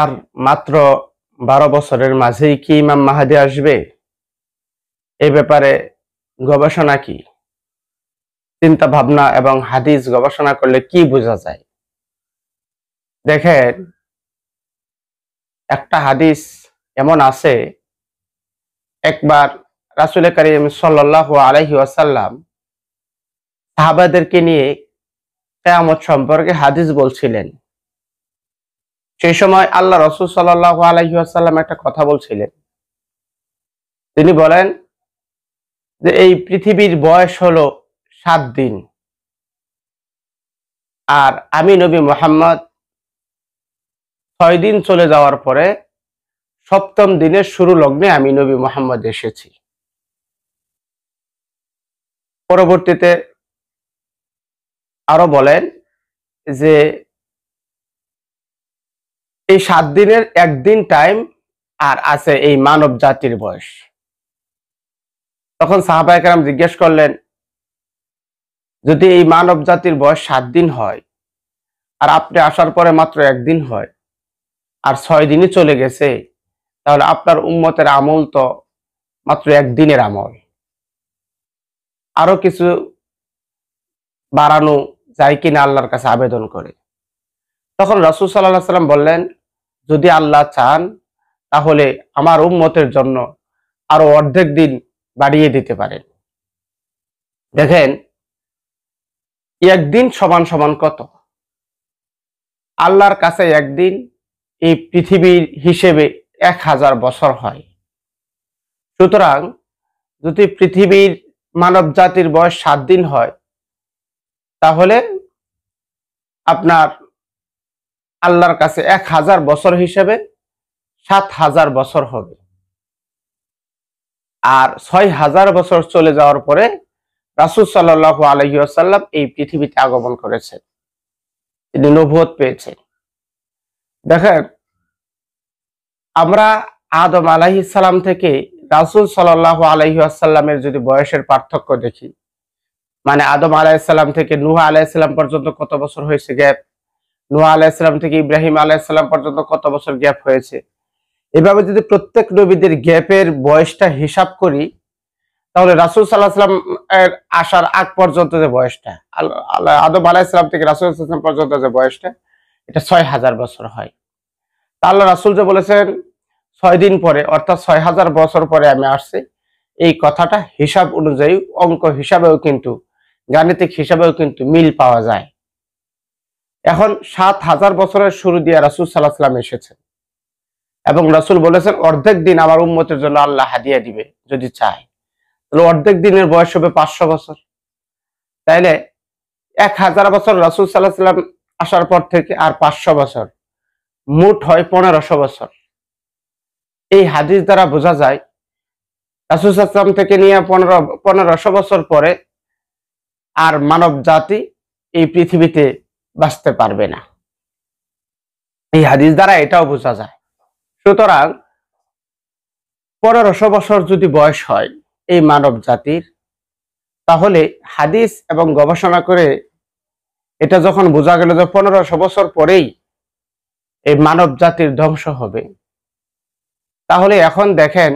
আর মাত্র বারো বছরের মাঝেই কি ইমাম মাহাদি আসবে এ ব্যাপারে গবেষণা কি চিন্তা ভাবনা এবং হাদিস গবেষণা করলে কি বোঝা যায় দেখেন একটা হাদিস এমন আছে একবার রাসুল করিম সাল্লাহ আলহি আসাল্লাম সাহাবাদেরকে নিয়ে কেয়ামত সম্পর্কে হাদিস বলছিলেন সেই সময় আল্লাহ রসুল সাল্লাহ আলহিহাসাল্লাম একটা কথা বলছিলেন তিনি বলেন যে এই পৃথিবীর বয়স হল সাত দিন আর আমি নবী মোহাম্মদ ছয় দিন চলে যাওয়ার পরে সপ্তম দিনের শুরু লগ্নে আমি নবী মোহাম্মদ এসেছি পরবর্তীতে আরো বলেন যে এই সাত দিনের একদিন টাইম আর আছে এই মানব জাতির বয়স তখন সাহাবাহাম জিজ্ঞেস করলেন যদি এই মানব জাতির বয়স সাত দিন হয় আর আপনি আসার পরে মাত্র একদিন হয় আর ছয় দিনই চলে গেছে তাহলে আপনার উম্মতের আমল তো মাত্র একদিনের আমল আরো কিছু বাড়ানো যায় কিনা আল্লাহর কাছে আবেদন করে তখন রাসুল সাল্লাহ সাল্লাম বললেন যদি আল্লাহ চান তাহলে আমার উম্মতের জন্য আরো অর্ধেক দিন বাড়িয়ে দিতে পারেন দেখেন একদিন সমান সমান কত আল্লাহর কাছে একদিন এই পৃথিবীর হিসেবে এক হাজার বছর হয় সুতরাং যদি পৃথিবীর মানব জাতির বয়স সাত দিন হয় তাহলে আপনার আল্লাহর কাছে এক হাজার বছর হিসেবে সাত হাজার বছর হবে আর ছয় হাজার বছর চলে যাওয়ার পরে রাসুল সাল্লাহ আলহিউসাল্লাম এই পৃথিবীতে আগমন করেছেন তিনি নবোধ পেয়েছেন দেখেন আমরা আদম সাল্লাম থেকে রাসুল সাল্লাহ আলহিউসাল্লামের যদি বয়সের পার্থক্য দেখি মানে আদম আলাহিসাল্লাম থেকে নুহা আলাহিসাল্লাম পর্যন্ত কত বছর হয়েছে গ্যাপ নোয়া আলাহিসাল্লাম থেকে ইব্রাহিম আলাহিসাল্লাম পর্যন্ত কত বছর গ্যাপ হয়েছে এভাবে যদি প্রত্যেক নবীদের গ্যাপের বয়সটা হিসাব করি তাহলে রাসুল সাল্লাহাম এর আসার আগ পর্যন্ত যে বয়সটা আল্লাহ আদম আলাহিসাল্লাম থেকে রাসুল সাল্লাম পর্যন্ত যে বয়সটা এটা ছয় হাজার বছর হয় তা আল্লাহ রাসুল যে বলেছেন ছয় দিন পরে অর্থাৎ ছয় হাজার বছর পরে আমি আসছি এই কথাটা হিসাব অনুযায়ী অঙ্ক হিসাবেও কিন্তু গাণিতিক হিসাবেও কিন্তু মিল পাওয়া যায় এখন সাত হাজার বছরের শুরু দিয়ে রাসুল সাল্লাহ সাল্লাম এসেছেন এবং রাসুল বলেছেন অর্ধেক দিন আমার উম্মতের জন্য আল্লাহ হাদিয়া দিবে যদি চায় তাহলে অর্ধেক দিনের বয়স হবে পাঁচশো বছর তাইলে এক হাজার বছর রাসুল সাল্লাহ সাল্লাম আসার পর থেকে আর পাঁচশো বছর মোট হয় পনেরোশো বছর এই হাদিস দ্বারা বোঝা যায় রাসুল সাল্লাম থেকে নিয়ে পনেরো পনেরোশো বছর পরে আর মানব জাতি এই পৃথিবীতে বাঁচতে পারবে না এই হাদিস দ্বারা এটাও বোঝা যায় সুতরাং পনেরোশো বছর যদি বয়স হয় এই মানব জাতির তাহলে হাদিস এবং গবেষণা করে এটা যখন বোঝা গেল যে পনেরোশো বছর পরেই এই মানব জাতির ধ্বংস হবে তাহলে এখন দেখেন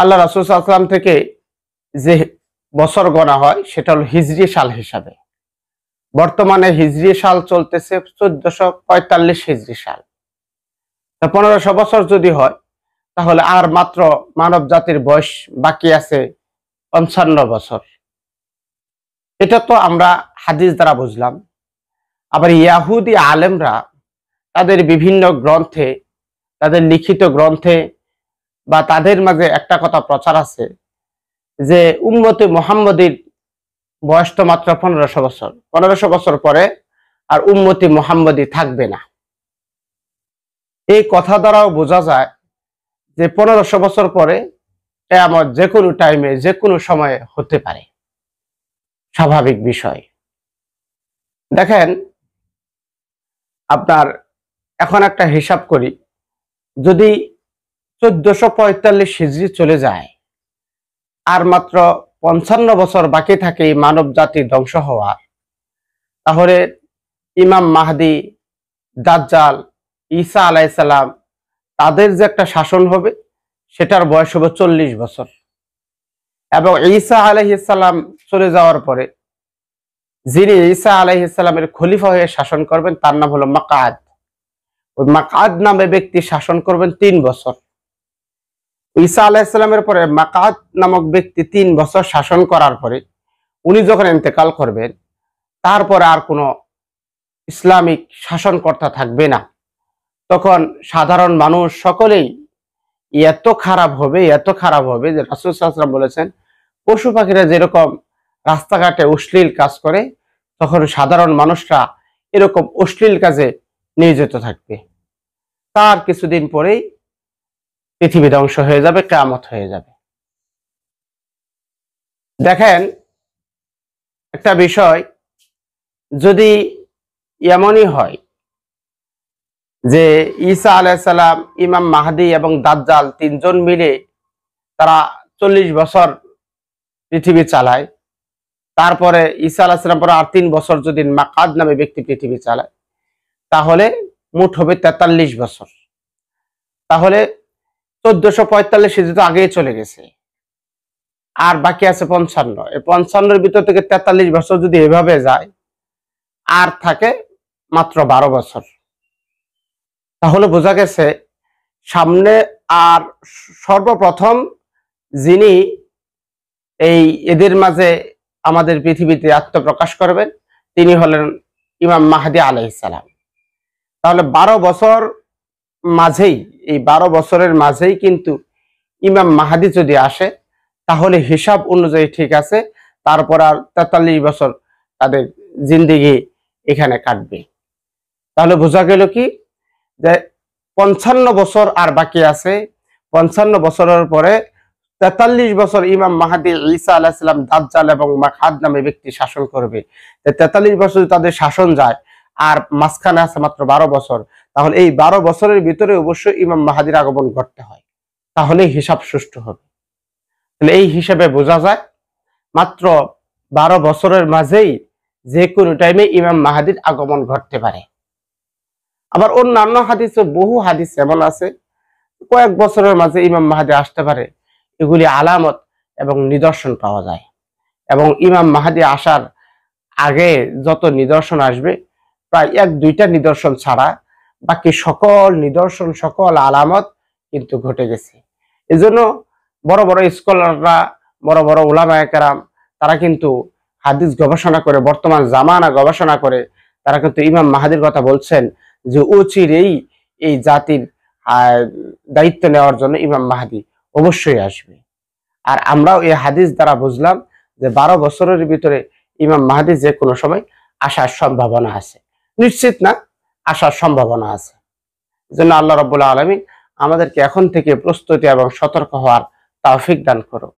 আল্লাহ রাসুল সাল্লাম থেকে যে বছর গণা হয় সেটা হল হিজড়ি সাল হিসাবে বর্তমানে হিজড়ি সাল চলতেছে চোদ্দশো পঁয়তাল্লিশ হিজরি সাল পনেরোশো বছর যদি হয় তাহলে আর মাত্র মানব জাতির বয়স বাকি আছে পঞ্চান্ন বছর এটা তো আমরা হাদিস দ্বারা বুঝলাম আবার ইয়াহুদি আলেমরা তাদের বিভিন্ন গ্রন্থে তাদের লিখিত গ্রন্থে বা তাদের মাঝে একটা কথা প্রচার আছে যে উম্মতে মোহাম্মদীর বয়স তো মাত্র পনেরোশো বছর পনেরোশো বছর পরে আর উন্মতি মোহাম্মদী থাকবে না এই কথা দ্বারাও বোঝা যায় যে পনেরোশো বছর পরে আমার যে কোনো টাইমে যে কোনো সময়ে হতে পারে স্বাভাবিক বিষয় দেখেন আপনার এখন একটা হিসাব করি যদি চোদ্দশো পঁয়তাল্লিশ হিজড়ি চলে যায় আর মাত্র পঞ্চান্ন বছর বাকি থাকে মানব জাতি ধ্বংস হওয়ার তাহলে ইমাম মাহাদি দাজ্জাল ঈসা আলাইসাল্লাম তাদের যে একটা শাসন হবে সেটার বয়স হবে চল্লিশ বছর এবং ঈসা আলহিসাল্লাম চলে যাওয়ার পরে যিনি ঈসা আলহিসাল্লামের খলিফা হয়ে শাসন করবেন তার নাম হলো মাকাদ ওই মাকাদ নামে ব্যক্তি শাসন করবেন তিন বছর ঈসা আলাহিসাল্লামের পরে মাকাত নামক ব্যক্তি তিন বছর শাসন করার পরে উনি যখন এতেকাল করবেন তারপরে আর কোনো ইসলামিক শাসনকর্তা থাকবে না তখন সাধারণ মানুষ সকলেই এত খারাপ হবে এত খারাপ হবে যে রাসুল সাল্লাম বলেছেন পশু পাখিরা যেরকম রাস্তাঘাটে অশ্লীল কাজ করে তখন সাধারণ মানুষরা এরকম অশ্লীল কাজে নিয়োজিত থাকবে তার কিছুদিন পরেই পৃথিবী ধ্বংস হয়ে যাবে কেয়ামত হয়ে যাবে দেখেন একটা বিষয় যদি এমনই হয় যে ঈসা আলাইসাল্লাম ইমাম মাহাদি এবং দাজ্জাল তিনজন মিলে তারা চল্লিশ বছর পৃথিবী চালায় তারপরে ঈসা আলাহিসাম পরে আর তিন বছর যদি মাকাদ নামে ব্যক্তি পৃথিবী চালায় তাহলে মোট হবে তেতাল্লিশ বছর তাহলে চোদ্দশো পঁয়তাল্লিশ তো আগেই চলে গেছে আর বাকি আছে পঞ্চান্ন এই পঞ্চান্নর ভিতর থেকে তেতাল্লিশ বছর যদি এভাবে যায় আর থাকে মাত্র বারো বছর তাহলে বোঝা গেছে সামনে আর সর্বপ্রথম যিনি এই এদের মাঝে আমাদের পৃথিবীতে আত্মপ্রকাশ করবেন তিনি হলেন ইমাম মাহাদি আলাইসালাম তাহলে বারো বছর মাঝেই এই বারো বছরের মাঝেই কিন্তু ইমাম মাহাদি যদি আসে তাহলে হিসাব অনুযায়ী ঠিক আছে তারপর আর তেতাল্লিশ বছর তাদের জিন্দিগি এখানে কাটবে তাহলে বোঝা গেল কি যে পঞ্চান্ন বছর আর বাকি আছে পঞ্চান্ন বছরের পরে তেতাল্লিশ বছর ইমাম মাহাদি ইসা আলাহিসাম দাজ্জাল এবং মাখাদ নামে ব্যক্তি শাসন করবে তেতাল্লিশ বছর তাদের শাসন যায় আর মাঝখানে আছে মাত্র বারো বছর তাহলে এই বারো বছরের ভিতরে অবশ্যই ইমাম মাহাদির আগমন ঘটতে হয় তাহলে হিসাব সুষ্ঠু হবে তাহলে এই হিসাবে বোঝা যায় মাত্র বারো বছরের মাঝেই যে কোনো টাইমে ইমাম মাহাদির আগমন ঘটতে পারে আবার অন্যান্য হাদিসে বহু হাদিস এমন আছে কয়েক বছরের মাঝে ইমাম মাহাদি আসতে পারে এগুলি আলামত এবং নিদর্শন পাওয়া যায় এবং ইমাম মাহাদি আসার আগে যত নিদর্শন আসবে প্রায় এক দুইটা নিদর্শন ছাড়া বাকি সকল নিদর্শন সকল আলামত কিন্তু ঘটে গেছে এজন্য বড় বড় স্কলাররা বড় বড় ওলামায়াকেরাম তারা কিন্তু হাদিস গবেষণা করে বর্তমান জামানা গবেষণা করে তারা কিন্তু ইমাম মাহাদির কথা বলছেন যে অচিরেই এই জাতির দায়িত্ব নেওয়ার জন্য ইমাম মাহাদি অবশ্যই আসবে আর আমরাও এই হাদিস দ্বারা বুঝলাম যে বারো বছরের ভিতরে ইমাম মাহাদি যে কোনো সময় আসার সম্ভাবনা আছে নিশ্চিত না আসার সম্ভাবনা আছে জন্য আল্লাহ রবুল্লা আলমী আমাদেরকে এখন থেকে প্রস্তুতি এবং সতর্ক হওয়ার তাওফিক দান করো